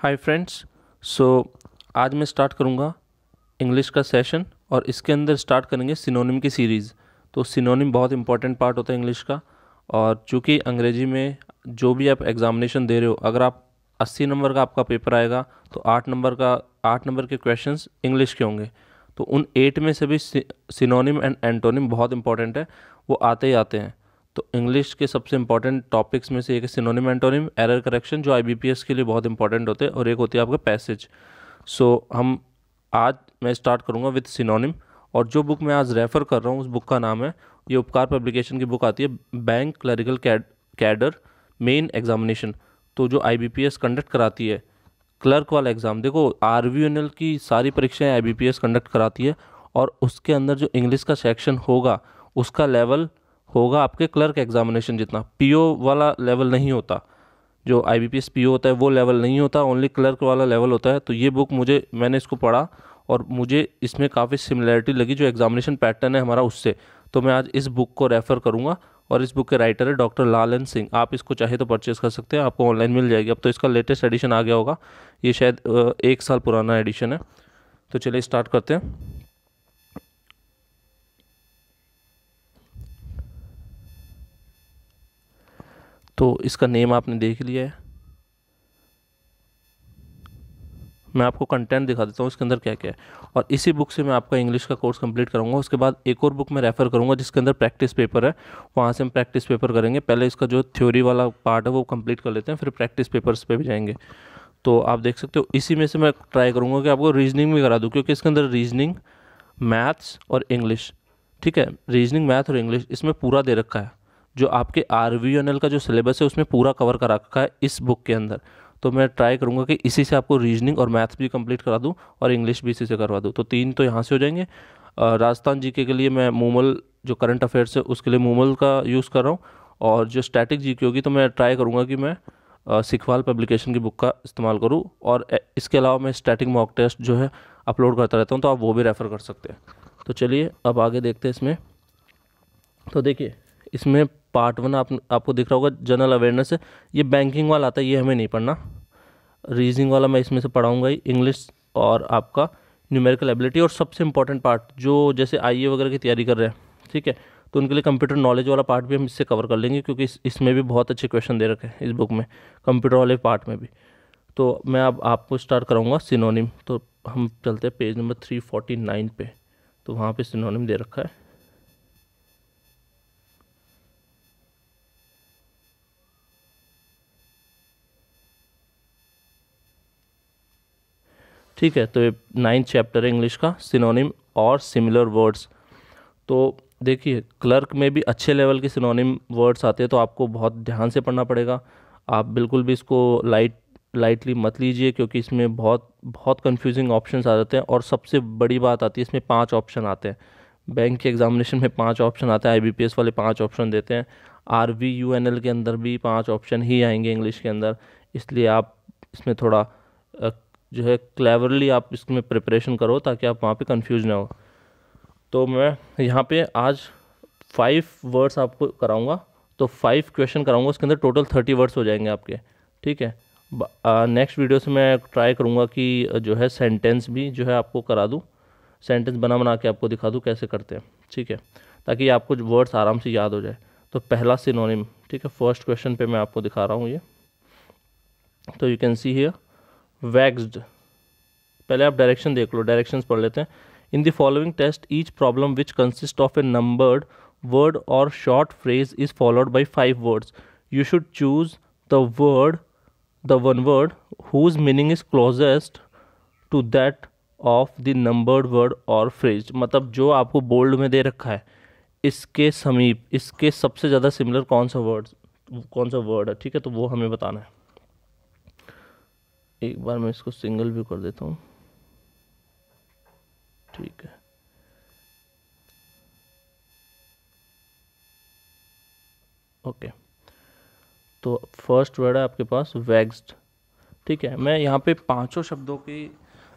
hi friends so आज मैं start करूँगा इंग्लिश का सेशन और इसके अंदर स्टार्ट करेंगे सिनोनिम की सीरीज़ तो सिनोनिम बहुत इंपॉर्टेंट पार्ट होता है इंग्लिश का और चूँकि अंग्रेज़ी में जो भी आप एग्ज़ामिनेशन दे रहे हो अगर आप 80 नंबर का आपका पेपर आएगा तो 8 नंबर का 8 नंबर के क्वेश्चन इंग्लिश के होंगे तो उन एट में से भी सिनोनिम एंड एंटोनिम बहुत इंपॉर्टेंट है वो आते ही आते हैं तो इंग्लिश के सबसे इंपॉर्टेंट टॉपिक्स में से एक है सिनोनिम एंटोनिम एरर करेक्शन जो आई के लिए बहुत इंपॉर्टेंट होते हैं और एक होती है आपका पैसेज सो so, हम आज मैं स्टार्ट करूँगा विथ सिनोनिम और जो बुक मैं आज रेफ़र कर रहा हूँ उस बुक का नाम है ये उपकार पब्लिकेशन की बुक आती है bank clerical cadre main examination तो जो आई कंडक्ट कराती है क्लर्क वाला एग्ज़ाम देखो आर की सारी परीक्षाएं आई कंडक्ट कराती है और उसके अंदर जो इंग्लिश का सेक्शन होगा उसका लेवल होगा आपके क्लर्क एग्जामिनेशन जितना पीओ वाला लेवल नहीं होता जो आई बी पी होता है वो लेवल नहीं होता ओनली क्लर्क वाला लेवल होता है तो ये बुक मुझे मैंने इसको पढ़ा और मुझे इसमें काफ़ी सिमिलैरिटी लगी जो एग्जामिनेशन पैटर्न है हमारा उससे तो मैं आज इस बुक को रेफ़र करूँगा और इस बुक के राइटर है डॉक्टर लालन सिंह आप इसको चाहे तो परचेज़ कर सकते हैं आपको ऑनलाइन मिल जाएगी अब तो इसका लेटेस्ट एडिशन आ गया होगा ये शायद एक साल पुराना एडिशन है तो चलिए स्टार्ट करते हैं तो इसका नेम आपने देख लिया है मैं आपको कंटेंट दिखा देता हूँ इसके अंदर क्या क्या है और इसी बुक से मैं आपका इंग्लिश का कोर्स कंप्लीट करूँगा उसके बाद एक और बुक मैं रेफ़र करूँगा जिसके अंदर प्रैक्टिस पेपर है वहाँ से हम प्रैक्टिस पेपर करेंगे पहले इसका जो थ्योरी वाला पार्ट है वो कंप्लीट कर लेते हैं फिर प्रैक्टिस पेपर्स पे भी जाएंगे तो आप देख सकते हो इसी में से मैं ट्राई करूँगा कि आपको रीजनिंग भी करा दूँ क्योंकि इसके अंदर रीजनिंग मैथ्स और इंग्लिश ठीक है रीजनिंग मैथ और इंग्लिश इसमें पूरा दे रखा है जो आपके आर वी एन एल का जो सिलेबस है उसमें पूरा कवर करा रखा है इस बुक के अंदर तो मैं ट्राई करूँगा कि इसी से आपको रीजनिंग और मैथ्स भी कंप्लीट करा दूँ और इंग्लिश भी इसी से करवा दूँ तो तीन तो यहाँ से हो जाएंगे राजस्थान जी के लिए मैं मूमल जो करंट अफेयर्स है उसके लिए मूमल का यूज़ कर रहा हूँ और जो स्टैटिक जी होगी तो मैं ट्राई करूँगा कि मैं सिखवाल पब्लिकेशन की बुक का इस्तेमाल करूँ और इसके अलावा मैं स्टैटिक मॉक टेस्ट जो है अपलोड करता रहता हूँ तो आप वो भी रेफ़र कर सकते हैं तो चलिए अब आगे देखते हैं इसमें तो देखिए इसमें पार्ट वन आप, आपको दिख रहा होगा जनरल अवेयरनेस ये बैंकिंग वाला आता है ये हमें नहीं पढ़ना रीजनिंग वाला मैं इसमें से पढ़ाऊँगा ही इंग्लिश और आपका न्यूमेरिकल एबिलिटी और सबसे इंपॉर्टेंट पार्ट जो जैसे आई e वगैरह की तैयारी कर रहे हैं ठीक है तो उनके लिए कंप्यूटर नॉलेज वाला पार्ट भी हम इससे कवर कर लेंगे क्योंकि इस इसमें भी बहुत अच्छे क्वेश्चन दे रखे हैं इस बुक में कंप्यूटर वाले पार्ट में भी तो मैं अब आपको स्टार्ट कराऊंगा सिनोनिम तो हम चलते हैं page number three forty nine पे तो वहाँ पे सिनोनिम दे रखा है ठीक है तो ये नाइन्थ चैप्टर है इंग्लिश का सिनोनिम और सिमिलर वर्ड्स तो देखिए क्लर्क में भी अच्छे लेवल के सिनोनिम वर्ड्स आते हैं तो आपको बहुत ध्यान से पढ़ना पड़ेगा आप बिल्कुल भी इसको लाइट लाइटली मत लीजिए क्योंकि इसमें बहुत बहुत कंफ्यूजिंग ऑप्शन आ जाते हैं और सबसे बड़ी बात आती है इसमें पांच ऑप्शन आते हैं बैंक के एग्जामिनेशन में पांच ऑप्शन आते हैं आईबीपीएस वाले पांच ऑप्शन देते हैं R V U N L के अंदर भी पांच ऑप्शन ही आएंगे इंग्लिश के अंदर इसलिए आप इसमें थोड़ा जो है क्लेवरली आप इसमें प्रिपरेशन करो ताकि आप वहाँ पे कंफ्यूज ना हो तो मैं यहाँ पे आज फाइव वर्ड्स आपको कराऊंगा तो फाइव क्वेश्चन कराऊंगा उसके अंदर टोटल थर्टी वर्ड्स हो जाएंगे आपके ठीक है नेक्स्ट वीडियो से मैं ट्राई करूँगा कि जो है सेंटेंस भी जो है आपको करा दूँ सेंटेंस बना बना के आपको दिखा दूँ कैसे करते हैं ठीक है ताकि आपको वर्ड्स आराम से याद हो जाए तो पहला सिनोनिम ठीक है फर्स्ट क्वेश्चन पे मैं आपको दिखा रहा हूँ ये तो you can see here waxed पहले आप डायरेक्शन देख लो डायरेक्शंस पढ़ लेते हैं in the following test each problem which consist of a numbered word और short phrase is followed by five words you should choose the word the one word whose meaning is closest to that of the numbered word और phrase मतलब जो आपको bold में दे रखा है इसके समीप इसके सबसे ज़्यादा सिमिलर कौन सा वर्ड कौन सा वर्ड है ठीक है तो वो हमें बताना है एक बार मैं इसको सिंगल भी कर देता हूँ ठीक है ओके तो फर्स्ट वर्ड है आपके पास वैक्सड ठीक है मैं यहाँ पे पांचों शब्दों की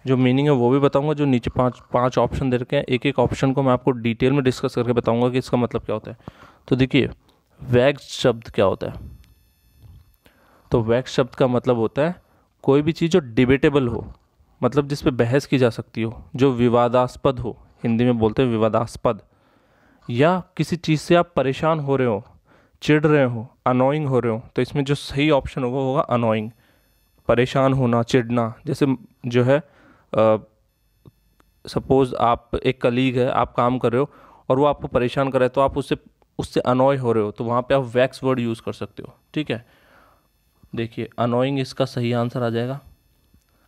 जो मीनिंग है वो भी बताऊंगा जो नीचे पांच पांच ऑप्शन दे रखे हैं एक एक ऑप्शन को मैं आपको डिटेल में डिस्कस करके बताऊंगा कि इसका मतलब क्या होता है तो देखिए वैक्स शब्द क्या होता है तो वैक्स शब्द का मतलब होता है कोई भी चीज़ जो डिबेटेबल हो मतलब जिस पर बहस की जा सकती हो जो विवादास्पद हो हिंदी में बोलते हैं विवादास्पद या किसी चीज़ से आप परेशान हो रहे हो चिढ़ रहे हो अनोइंग हो रहे हो तो इसमें जो सही ऑप्शन होगा होगा अनोइंग परेशान होना चिढ़ना जैसे जो है सपोज़ आप एक कलीग है आप काम कर रहे हो और वो आपको परेशान कर रहे है तो आप उससे उससे अनोय हो रहे हो तो वहाँ पे आप वैक्स वर्ड यूज़ कर सकते हो ठीक है देखिए अनोइंग इसका सही आंसर आ जाएगा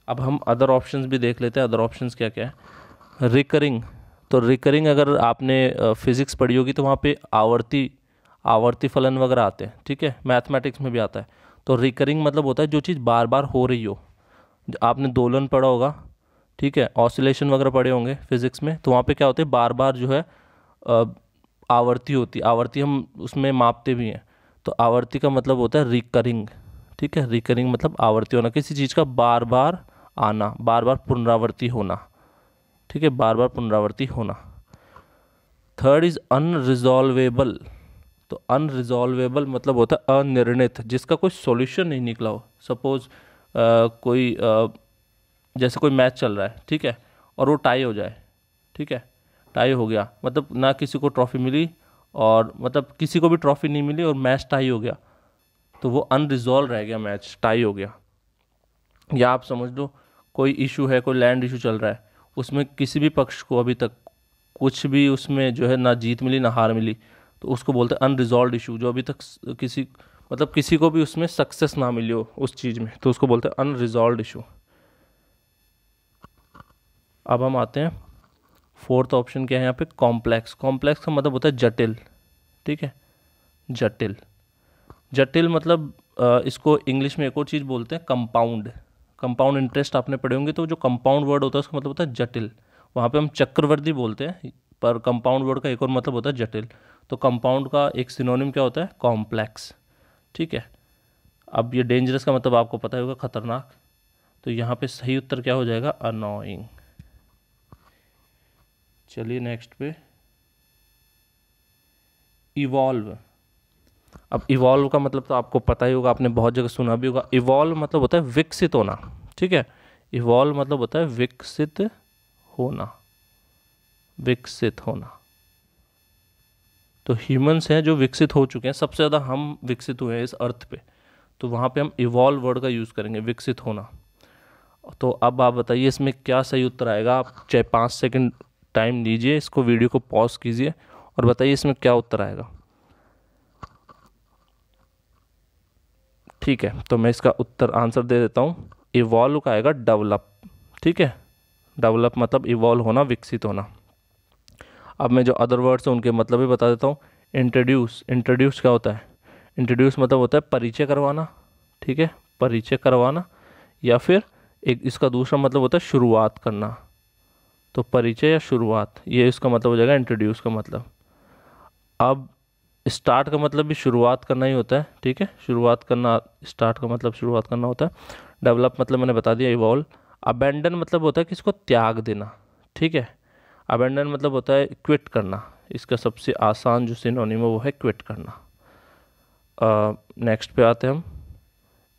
अब हम अदर ऑप्शंस भी देख लेते हैं अदर ऑप्शंस क्या क्या है रिकरिंग तो रिकरिंग अगर आपने फिज़िक्स पढ़ी होगी तो वहाँ पे आवर्ती आवर्ती फलन वगैरह आते हैं ठीक है मैथमेटिक्स में भी आता है तो रिकरिंग मतलब होता है जो चीज़ बार बार हो रही हो आपने दोलन पढ़ा होगा ठीक है ऑसिलेशन वगैरह पढ़े होंगे फिज़िक्स में तो वहाँ पे क्या होते हैं बार बार जो है आवर्ती होती आवर्ती हम उसमें मापते भी हैं तो आवर्ती का मतलब होता है रिकरिंग ठीक है रिकरिंग मतलब आवर्ती होना किसी चीज़ का बार बार आना बार बार पुनरावर्ती होना ठीक है बार बार पुनरावर्ती होना थर्ड इज़ अनरिजॉल्वेबल तो अनरिजॉल्वेबल मतलब होता है अनिर्णित जिसका कोई सॉल्यूशन नहीं निकला हो सपोज़ कोई आ, जैसे कोई मैच चल रहा है ठीक है और वो टाई हो जाए ठीक है टाई हो गया मतलब ना किसी को ट्रॉफ़ी मिली और मतलब किसी को भी ट्रॉफ़ी नहीं मिली और मैच टाई हो गया तो वो अनरिजॉल्व रह गया मैच टाई हो गया या आप समझ लो कोई इशू है कोई लैंड इशू चल रहा है उसमें किसी भी पक्ष को अभी तक कुछ भी उसमें जो है ना जीत मिली ना हार मिली तो उसको बोलते हैं अनरिजॉल्व इशू जो अभी तक किसी मतलब किसी को भी उसमें सक्सेस ना मिली हो उस चीज़ में तो उसको बोलते हैं अनरिजॉल्व इशू अब हम आते हैं फोर्थ ऑप्शन क्या है यहाँ पे कॉम्प्लेक्स कॉम्प्लेक्स का मतलब होता है जटिल ठीक है जटिल जटिल मतलब इसको इंग्लिश में एक और चीज़ बोलते हैं कंपाउंड कंपाउंड इंटरेस्ट आपने पढ़े होंगे तो जो कंपाउंड वर्ड होता है उसका मतलब होता है जटिल वहाँ पे हम चक्रवर्ती बोलते हैं पर कंपाउंड वर्ड का एक और मतलब होता है जटिल तो कंपाउंड का एक सिनोनिम क्या होता है कॉम्प्लेक्स ठीक है अब ये डेंजरस का मतलब आपको पता होगा खतरनाक तो यहाँ पे सही उत्तर क्या हो जाएगा अनोइंग चलिए नेक्स्ट पे इवॉल्व अब इवॉल्व का मतलब तो आपको पता ही होगा आपने बहुत जगह सुना भी होगा इवॉल्व मतलब होता है विकसित होना ठीक है इवॉल्व मतलब होता है विकसित होना विकसित होना तो ह्यूमंस हैं जो विकसित हो चुके हैं सबसे ज़्यादा हम विकसित हुए हैं इस अर्थ पे तो वहाँ पे हम इवॉल्व वर्ड का यूज़ करेंगे विकसित होना तो अब आप बताइए इसमें क्या सही उत्तर आएगा आप चाहे पाँच सेकंड टाइम लीजिए इसको वीडियो को पॉज कीजिए और बताइए इसमें क्या उत्तर आएगा ठीक है तो मैं इसका उत्तर आंसर दे देता हूँ इवॉल्व का आएगा डेवलप ठीक है डेवलप मतलब इवॉल्व होना विकसित होना अब मैं जो अदर वर्ड्स हैं उनके मतलब भी बता देता हूँ इंट्रोड्यूस इंट्रोड्यूस क्या होता है इंट्रोड्यूस मतलब होता है परिचय करवाना ठीक है परिचय करवाना या फिर एक इसका दूसरा मतलब होता है शुरुआत करना तो परिचय या शुरुआत ये इसका मतलब हो जाएगा इंट्रोड्यूस का मतलब अब स्टार्ट का मतलब भी शुरुआत करना ही होता है ठीक है शुरुआत करना स्टार्ट का मतलब शुरुआत करना होता है डेवलप मतलब मैंने बता दिया इवॉल्व अबेंडन मतलब होता है कि इसको त्याग देना ठीक है अबेंडन मतलब होता है क्विट करना इसका सबसे आसान जो सिनोनिम है वो है क्विट करना नेक्स्ट पे आते हैं हम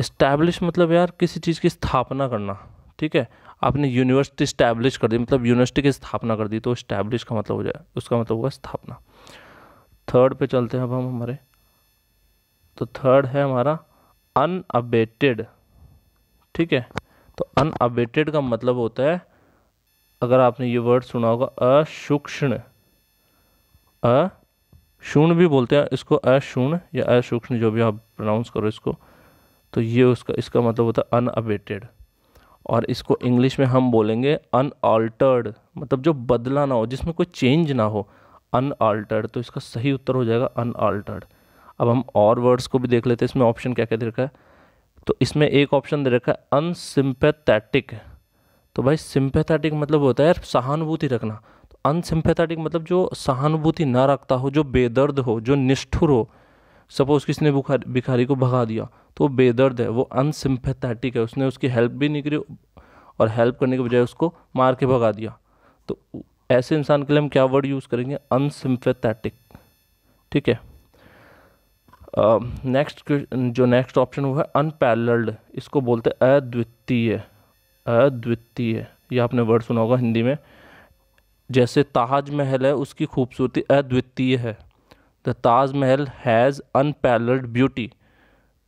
इस्टेब्लिश मतलब यार किसी चीज़ की स्थापना करना ठीक है आपने यूनिवर्सिटी इस्टेब्लिश कर दी मतलब यूनिवर्सिटी की स्थापना कर दी तो इस्टेब्लिश का मतलब हो जाए उसका मतलब हुआ स्थापना थर्ड पे चलते हैं अब हम हमारे तो थर्ड है हमारा अनअबेटेड ठीक है तो अनअबेटेड का मतलब होता है अगर आपने ये वर्ड सुना होगा अशुक्षण अशूण भी बोलते हैं इसको अशुण या अशुक्षण जो भी आप प्रोनाउंस करो इसको तो ये उसका इसका मतलब होता है अनअबेटेड और इसको इंग्लिश में हम बोलेंगे अनऑल्टर्ड मतलब जो बदला ना हो जिसमें कोई चेंज ना हो अनआल्टर्ड तो इसका सही उत्तर हो जाएगा अनआल्टर्ड अब हम और वर्ड्स को भी देख लेते हैं इसमें ऑप्शन क्या क्या दे रखा है तो इसमें एक ऑप्शन दे रखा है अनसिम्पैथेटिक तो भाई सिंपैथेटिक मतलब होता है यार सहानुभूति रखना तो अनसिम्पैथेटिक मतलब जो सहानुभूति ना रखता हो जो बेदर्द हो जो निष्ठुर हो सपोज़ किसी ने भिखारी को भगा दिया तो वो बेदर्द है वो अनसिम्पैथेटिक है उसने उसकी हेल्प भी नहीं करी और हेल्प करने के बजाय उसको मार के भगा दिया तो ऐसे इंसान के लिए हम क्या वर्ड यूज़ करेंगे अनसिम्पथेटिक ठीक है नेक्स्ट uh, जो नेक्स्ट ऑप्शन हुआ है अनपैरल्ड इसको बोलते हैं अद्वितीय अद्वितीय यह आपने वर्ड सुना होगा हिंदी में जैसे ताज महल है उसकी खूबसूरती अद्वितीय है द ताज महल हैज़ अनपैरल्ड ब्यूटी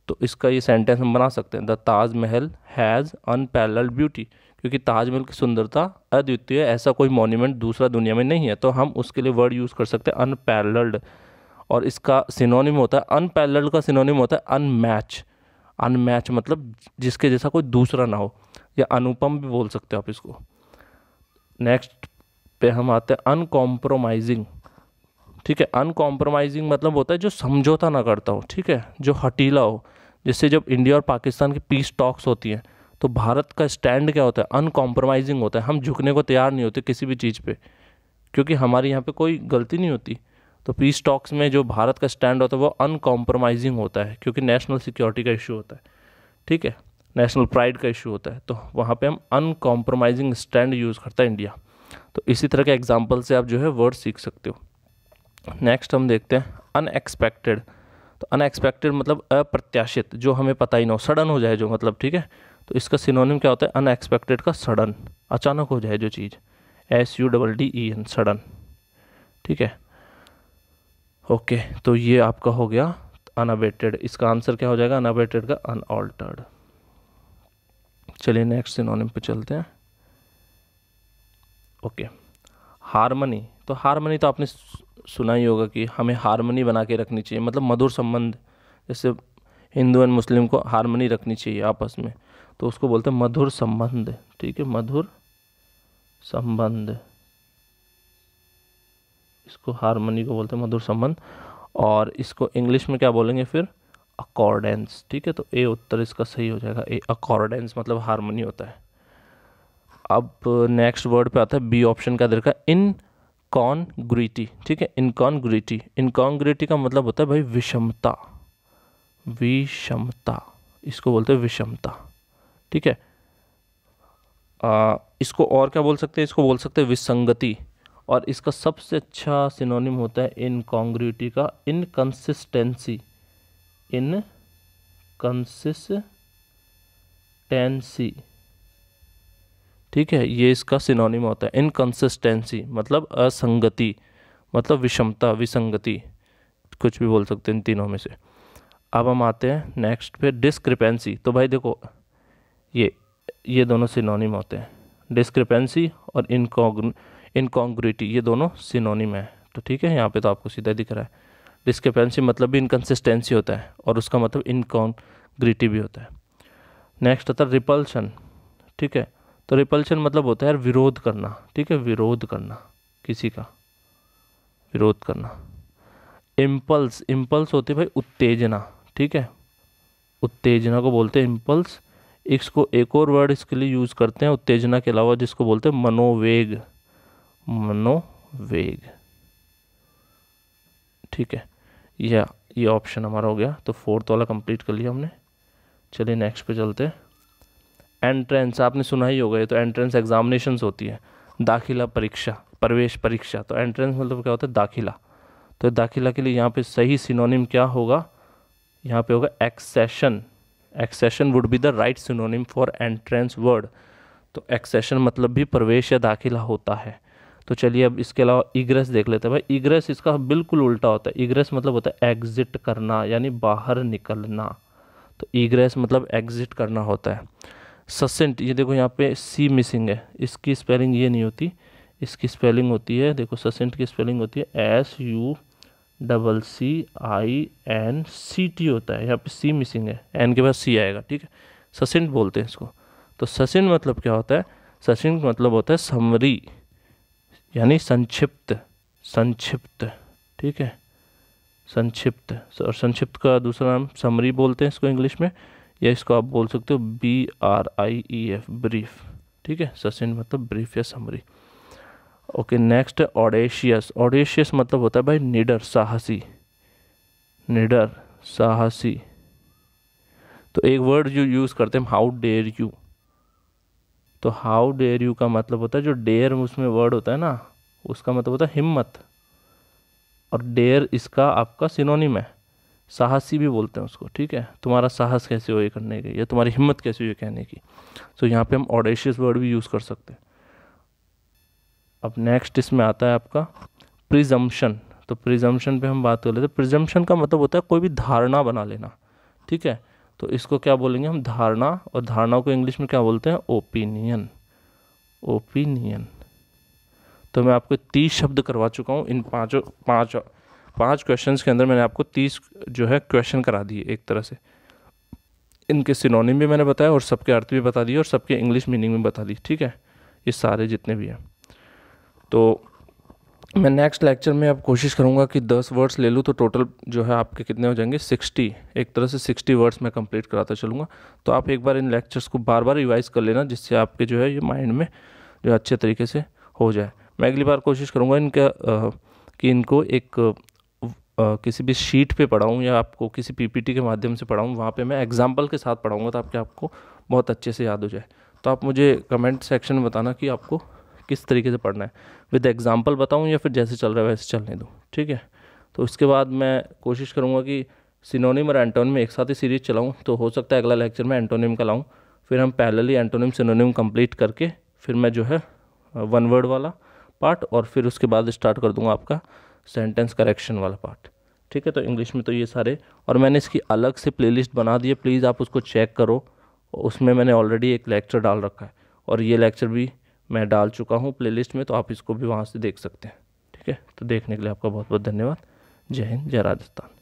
तो इसका ये सेंटेंस हम बना सकते हैं द ताज महल हैज़ अनपैरल्ड ब्यूटी क्योंकि ताजमहल की सुंदरता अद्वितीय ऐसा कोई मॉन्यूमेंट दूसरा दुनिया में नहीं है तो हम उसके लिए वर्ड यूज़ कर सकते हैं अनपैरल्ड और इसका सिनोनिम होता है अनपैरल्ड का सिनोनिम होता है अनमैच अनमैच मतलब जिसके जैसा कोई दूसरा ना हो या अनुपम भी बोल सकते हो आप इसको नेक्स्ट पे हम आते हैं अनकॉम्प्रोमाइजिंग ठीक है अनकॉम्प्रोमाइजिंग मतलब होता है जो समझौता ना करता हो ठीक है जो हटीला हो जिससे जब इंडिया और पाकिस्तान की पीस टॉक्स होती हैं तो भारत का स्टैंड क्या होता है अनकॉम्प्रोमाइजिंग होता है हम झुकने को तैयार नहीं होते किसी भी चीज़ पर क्योंकि हमारे यहाँ पर कोई गलती नहीं होती तो पीस टॉक्स में जो भारत का स्टैंड होता है वो अनकॉम्प्रोमाइजिंग होता है क्योंकि नेशनल सिक्योरिटी का इशू होता है ठीक है नेशनल प्राइड का इशू होता है तो वहाँ पर हम अनकॉम्प्रोमाइजिंग स्टैंड यूज़ करता है इंडिया तो इसी तरह के एग्जाम्पल से आप जो है वर्ड सीख सकते हो नेक्स्ट हम देखते हैं अनएक्सपेक्टेड तो अनएक्सपेक्टेड मतलब अप्रत्याशित जो हमें पता ही ना हो सडन हो जाए जो मतलब ठीक है तो इसका सिनोनिम क्या होता है अनएक्सपेक्टेड का सडन अचानक हो जाए जो चीज़ S U double D E N sudden ठीक है ओके तो ये आपका हो गया अनअबेटेड इसका आंसर क्या हो जाएगा अनअबेटेड का अनऑल्टर्ड चलिए नेक्स्ट सिनोनिम पे चलते हैं ओके हारमनी तो हारमनी तो आपने सुना ही होगा कि हमें हारमनी बना के रखनी चाहिए मतलब मधुर संबंध जैसे हिंदू एंड मुस्लिम को हारमनी रखनी चाहिए आपस में तो उसको बोलते हैं मधुर संबंध ठीक है मधुर संबंध इसको हारमोनी को बोलते हैं मधुर संबंध और इसको इंग्लिश में क्या बोलेंगे फिर अकॉर्डेंस ठीक है तो ए उत्तर इसका सही हो जाएगा ए अकॉर्डेंस मतलब हारमोनी होता है अब नेक्स्ट वर्ड पे आता है बी ऑप्शन का देखा इन कॉन्ग्रीटी ठीक है इनकॉन्ग्रीटी इनकॉन्ग्रीटी का मतलब होता है भाई विषमता विषमता इसको बोलते हैं विषमता ठीक है आ, इसको और क्या बोल सकते हैं इसको बोल सकते हैं विसंगति और इसका सबसे अच्छा सिनोनिम होता है इनकॉन्ग्रूटी का इनकन्सिस्टेंसी इन कंसिस्टेंसी ठीक है ये इसका सिनोनिम होता है इनकन्सिस्टेंसी मतलब असंगति मतलब विषमता विसंगति कुछ भी बोल सकते हैं इन तीनों में से अब हम आते हैं नेक्स्ट पे डिस्क्रिपेंसी तो भाई देखो ये ये दोनों सिनोनिम होते हैं डिस्क्रिपेंसी और इनकॉन्ग इनकॉन्ग्रिटी ये दोनों सिनोनिम है तो ठीक है यहाँ पे तो आपको सीधा दिख रहा है डिस्क्रिपेंसी मतलब भी इनकन्सिस्टेंसी होता है और उसका मतलब इनकॉन्ग्रिटी भी होता है नेक्स्ट होता है रिपल्शन ठीक है तो रिपल्शन मतलब होता है विरोध करना ठीक है विरोध करना किसी का विरोध करना इम्पल्स इम्पल्स होते भाई उत्तेजना ठीक है उत्तेजना को बोलते हैं इम्पल्स इसको एक और वर्ड इसके लिए यूज़ करते हैं उत्तेजना के अलावा जिसको बोलते हैं मनोवेग मनोवेग ठीक है या ये ऑप्शन हमारा हो गया तो फोर्थ वाला कंप्लीट कर लिया हमने चलिए नेक्स्ट पे चलते हैं एंट्रेंस आपने सुना ही होगा ये तो एंट्रेंस एग्जामिनेशंस होती है दाखिला परीक्षा प्रवेश परीक्षा तो एंट्रेंस मतलब क्या होता है दाखिला तो दाखिला के लिए यहाँ पे सही सिनोनिम क्या होगा यहाँ पे होगा accession accession would be the right synonym for entrance word तो एक्सेशन मतलब भी प्रवेश या दाखिला होता है तो चलिए अब इसके अलावा इग्रेस देख लेते हैं भाई इग्रेस इसका बिल्कुल उल्टा होता है इग्रेस मतलब होता है एग्जिट करना यानी बाहर निकलना तो इग्रेस मतलब एग्जिट करना होता है ससेंट ये देखो यहाँ पे सी मिसिंग है इसकी स्पेलिंग ये नहीं होती इसकी स्पेलिंग होती है देखो ससेंट की स्पेलिंग होती है S U double C I N C T होता है यहाँ पे सी मिसिंग है एन के बाद सी आएगा ठीक है ससिन बोलते हैं इसको तो ससिन मतलब क्या होता है ससिन मतलब होता है समरी यानी संक्षिप्त संक्षिप्त ठीक है संक्षिप्त और संक्षिप्त का दूसरा नाम समरी बोलते हैं इसको इंग्लिश में या इसको आप बोल सकते हो B R I E F brief ठीक है ससिन मतलब ब्रीफ या summary okay next audacious audacious मतलब होता है भाई निडर साहसी निडर साहसी तो एक वर्ड जो यूज़ करते हैं हाउ डेयर यू तो हाउ डेयर यू का मतलब होता है जो डेयर उसमें वर्ड होता है ना उसका मतलब होता है हिम्मत और डेयर इसका आपका सिनोनिम है साहसी भी बोलते हैं उसको ठीक है तुम्हारा साहस कैसे हो ये करने की या तुम्हारी हिम्मत कैसे हो ये कहने की तो यहाँ पे हम ऑडेशियस वर्ड भी यूज़ कर सकते हैं अब नेक्स्ट इसमें आता है आपका प्रिजम्पशन तो प्रिजम्पशन पे हम बात कर लेते हैं प्रिजम्पशन का मतलब होता है कोई भी धारणा बना लेना ठीक है तो इसको क्या बोलेंगे हम धारणा और धारणाओं को इंग्लिश में क्या बोलते हैं ओपिनियन ओपिनियन तो मैं आपको तीस शब्द करवा चुका हूँ इन पाँचों पाँच पाँच क्वेश्चन के अंदर मैंने आपको तीस जो है क्वेश्चन करा दिए एक तरह से इनके सिनोनिम भी मैंने बताया और सबके अर्थ भी बता दिए और सबके इंग्लिश मीनिंग भी बता दी ठीक है ये सारे जितने भी हैं तो मैं नेक्स्ट लेक्चर में अब कोशिश करूँगा कि दस वर्ड्स ले लूँ तो टोटल जो है आपके कितने हो जाएंगे सिक्सटी एक तरह से सिक्सटी वर्ड्स मैं कंप्लीट कराता चलूँगा तो आप एक बार इन लेक्चर्स को बार बार रिवाइज़ कर लेना जिससे आपके जो है ये माइंड में जो अच्छे तरीके से हो जाए मैं अगली बार कोशिश करूँगा इनका आ, कि इनको एक आ, किसी भी शीट पे पढ़ाऊँ या आपको किसी पीपीटी के माध्यम से पढ़ाऊँ वहाँ पे मैं एग्जाम्पल के साथ पढ़ाऊँगा तो आपके आपको बहुत अच्छे से याद हो जाए तो आप मुझे कमेंट सेक्शन में बताना कि आपको किस तरीके से पढ़ना है विद एग्ज़ाम्पल बताऊँ या फिर जैसे चल रहा है वैसे चलने दूँ ठीक है तो उसके बाद मैं कोशिश करूँगा कि सिनोनिम और एंटोनिम एक साथ ही सीरीज चलाऊँ तो हो सकता है अगला लेक्चर में एंटोनिम का लाऊँ फिर हम पैरेलली एंटोनिम सिनोनिम कंप्लीट करके फिर मैं जो है वन वर्ड वाला पार्ट और फिर उसके बाद स्टार्ट कर दूंगा आपका सेंटेंस करेक्शन वाला पार्ट ठीक है तो इंग्लिश में तो ये सारे और मैंने इसकी अलग से प्लेलिस्ट बना दी है प्लीज़ आप उसको चेक करो उसमें मैंने ऑलरेडी एक लेक्चर डाल रखा है और ये लेक्चर भी मैं डाल चुका हूँ प्लेलिस्ट में तो आप इसको भी वहाँ से देख सकते हैं ठीक है तो देखने के लिए आपका बहुत बहुत धन्यवाद जय हिंद जय राजस्थान